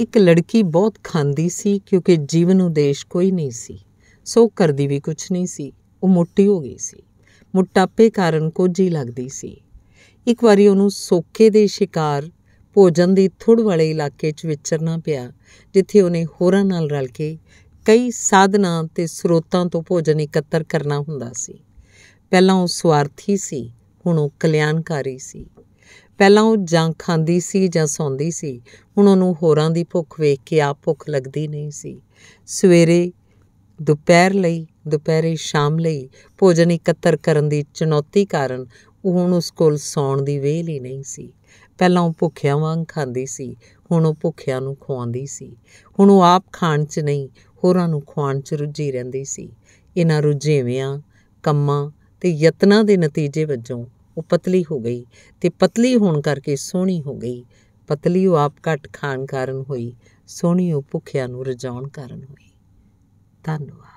ਇੱਕ ਲੜਕੀ ਬਹੁਤ ਖਾਂਦੀ ਸੀ ਕਿਉਂਕਿ ਜੀਵਨ ਉਦੇਸ਼ ਕੋਈ ਨਹੀਂ ਸੀ ਸੋ ਕਰਦੀ ਵੀ ਕੁਝ ਨਹੀਂ ਸੀ ਉਹ ਮੋਟੀ ਹੋ ਗਈ ਸੀ ਮੋਟਾਪੇ ਕਾਰਨ ਕੋਝੀ ਲੱਗਦੀ ਸੀ ਇੱਕ ਵਾਰੀ ਉਹਨੂੰ ਸੋਕੇ ਦੇ ਸ਼ਿਕਾਰ ਭੋਜਨ ਦੀ ਥੁੜ ਵਾਲੇ ਇਲਾਕੇ 'ਚ ਵਿਚਰਨਾ ਪਿਆ ਜਿੱਥੇ ਉਹਨੇ ਹੋਰਾਂ ਨਾਲ ਰਲ ਕੇ ਕਈ ਸਾਧਨਾ ਤੇ ਸਰੋਤਾਂ ਤੋਂ ਭੋਜਨ ਇਕੱਤਰ ਕਰਨਾ ਹੁੰਦਾ ਸੀ ਪਹਿਲਾਂ ਉਹ ਸਵਾਰਥੀ ਸੀ ਹੁਣ ਉਹ ਕਲਿਆਣਕਾਰੀ ਸੀ ਪਹਿਲਾਂ ਉਹ ਜਾਂ ਖਾਂਦੀ ਸੀ ਜਾਂ ਸੌਂਦੀ ਸੀ ਹੁਣ ਉਹਨੂੰ ਹੋਰਾਂ ਦੀ ਭੁੱਖ ਵੇਖ ਕੇ ਆਪ ਭੁੱਖ ਲੱਗਦੀ ਨਹੀਂ ਸੀ ਸਵੇਰੇ ਦੁਪਹਿਰ ਲਈ ਦੁਪਹਿਰੇ ਸ਼ਾਮ ਲਈ ਭੋਜਨ ਇਕੱਤਰ ਕਰਨ ਦੀ ਚੁਣੌਤੀ ਕਾਰਨ ਉਹ ਹੁਣ ਉਸ ਕੋਲ ਸੌਣ ਦੀ ਵੇਲ ਹੀ ਨਹੀਂ ਸੀ ਪਹਿਲਾਂ ਉਹ ਭੁੱਖਿਆਂ ਵਾਂਗ ਖਾਂਦੀ ਸੀ ਹੁਣ ਉਹ ਭੁੱਖਿਆਂ ਨੂੰ ਖਵਾਉਂਦੀ ਸੀ ਹੁਣ ਉਹ ਆਪ ਖਾਣ 'ਚ ਨਹੀਂ ਹੋਰਾਂ ਨੂੰ ਖਵਾਉਣ 'ਚ ਰੁੱਝੀ ਰਹਿੰਦੀ ਸੀ ਇਹਨਾਂ ਰੁਝੇਵਿਆਂ ਕੰਮਾਂ ਤੇ ਯਤਨਾਂ ਦੇ ਨਤੀਜੇ ਵਜੋਂ ਉਹ ਪਤਲੀ ਹੋ ਗਈ ਤੇ ਪਤਲੀ ਹੋਣ ਕਰਕੇ ਸੋਹਣੀ ਹੋ ਗਈ ਪਤਲੀ ਉਹ ਆਪ ਘਟ ਖਾਣ ਕਾਰਨ ਹੋਈ ਸੋਹਣੀ ਉਹ ਭੁੱਖਿਆਂ ਨੂੰ ਰਜਾਉਣ ਕਾਰਨ ਹੋਈ ਧੰਨਵਾਦ